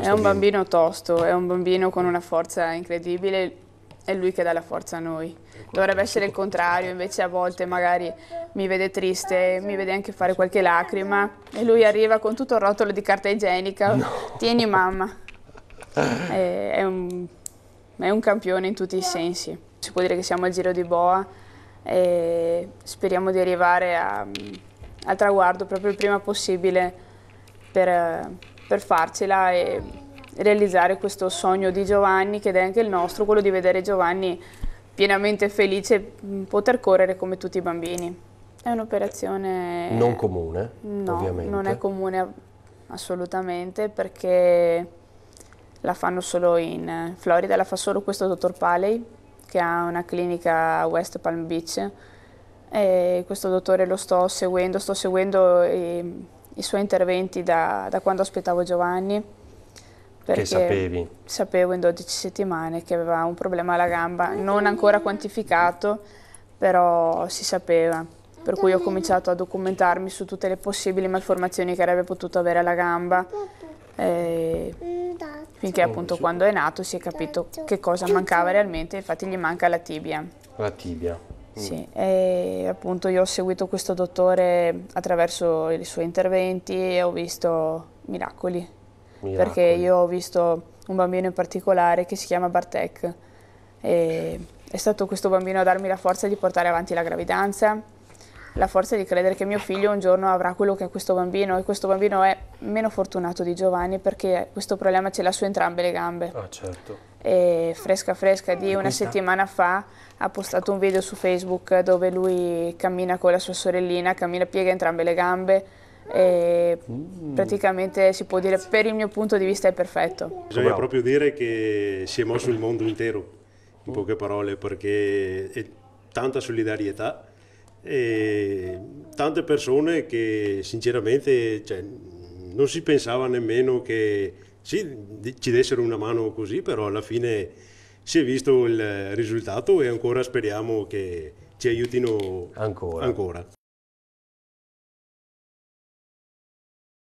È un bambino tosto, è un bambino con una forza incredibile, è lui che dà la forza a noi. Dovrebbe essere il contrario, invece a volte magari mi vede triste, mi vede anche fare qualche lacrima e lui arriva con tutto il rotolo di carta igienica, no. tieni mamma. È, è, un, è un campione in tutti i sensi. Si può dire che siamo al giro di boa e speriamo di arrivare a, al traguardo proprio il prima possibile per per farcela e realizzare questo sogno di Giovanni, che è anche il nostro, quello di vedere Giovanni pienamente felice, mm, poter correre come tutti i bambini. È un'operazione... Non comune, no, ovviamente. non è comune assolutamente perché la fanno solo in Florida, la fa solo questo dottor Paley che ha una clinica a West Palm Beach e questo dottore lo sto seguendo, sto seguendo ehm, i suoi interventi da, da quando aspettavo Giovanni. Perché che sapevi? Sapevo in 12 settimane che aveva un problema alla gamba, non ancora quantificato, però si sapeva. Per cui ho cominciato a documentarmi su tutte le possibili malformazioni che avrebbe potuto avere alla gamba. E finché appunto quando è nato si è capito che cosa mancava realmente, infatti gli manca la tibia. La tibia. Mm. Sì, e appunto io ho seguito questo dottore attraverso i suoi interventi e ho visto miracoli, miracoli. perché io ho visto un bambino in particolare che si chiama Bartek e è stato questo bambino a darmi la forza di portare avanti la gravidanza, la forza di credere che mio figlio un giorno avrà quello che ha questo bambino e questo bambino è meno fortunato di Giovanni perché questo problema ce l'ha su entrambe le gambe. Ah certo e fresca fresca di una settimana fa ha postato un video su Facebook dove lui cammina con la sua sorellina, cammina, piega entrambe le gambe e mm. praticamente si può dire per il mio punto di vista è perfetto. Bisogna proprio dire che si è mosso il mondo intero, in poche parole, perché è tanta solidarietà e tante persone che sinceramente cioè, non si pensava nemmeno che ci, ci dessero una mano così, però alla fine si è visto il risultato e ancora speriamo che ci aiutino ancora. ancora.